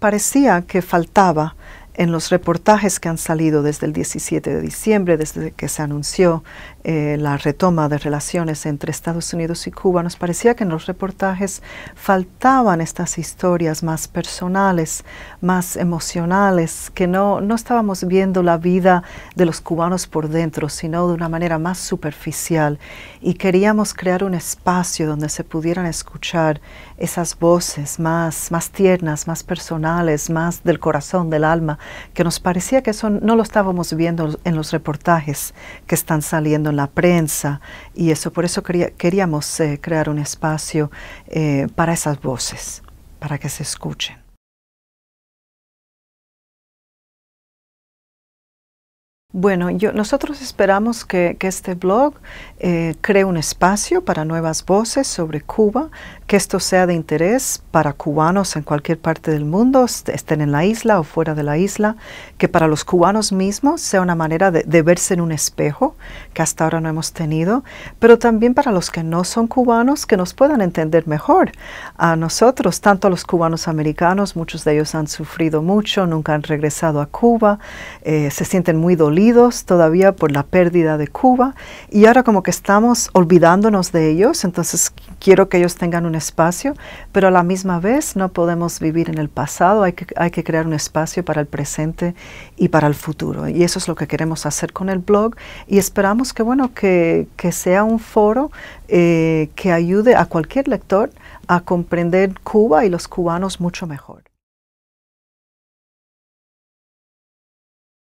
parecía que faltaba en los reportajes que han salido desde el 17 de diciembre, desde que se anunció eh, la retoma de relaciones entre Estados Unidos y Cuba, nos parecía que en los reportajes faltaban estas historias más personales, más emocionales, que no, no estábamos viendo la vida de los cubanos por dentro, sino de una manera más superficial. Y queríamos crear un espacio donde se pudieran escuchar esas voces más, más tiernas, más personales, más del corazón, del alma que nos parecía que eso no lo estábamos viendo en los reportajes que están saliendo en la prensa y eso, por eso queríamos eh, crear un espacio eh, para esas voces, para que se escuchen. Bueno, nosotros esperamos que, este blog eh, cree un espacio para nuevas voces sobre Cuba, que esto sea de interés para cubanos en cualquier parte del mundo, estén en la isla o fuera de la isla, que para los cubanos mismos sea una manera de, verse en un espejo, que hasta ahora no hemos tenido, pero también para los que no son cubanos, que nos puedan entender mejor. A nosotros, tanto a los cubanos americanos, muchos de ellos han sufrido mucho, nunca han regresado a Cuba, eh, se sienten muy dolidos todavía por la pérdida de Cuba y ahora como que estamos olvidándonos de ellos, entonces quiero que ellos tengan un espacio, pero a la misma vez no podemos vivir en el pasado, hay que, hay que crear un espacio para el presente y para el futuro. Y eso es lo que queremos hacer con el blog y esperamos que, bueno, que, sea un foro eh, que ayude a cualquier lector a comprender Cuba y los cubanos mucho mejor.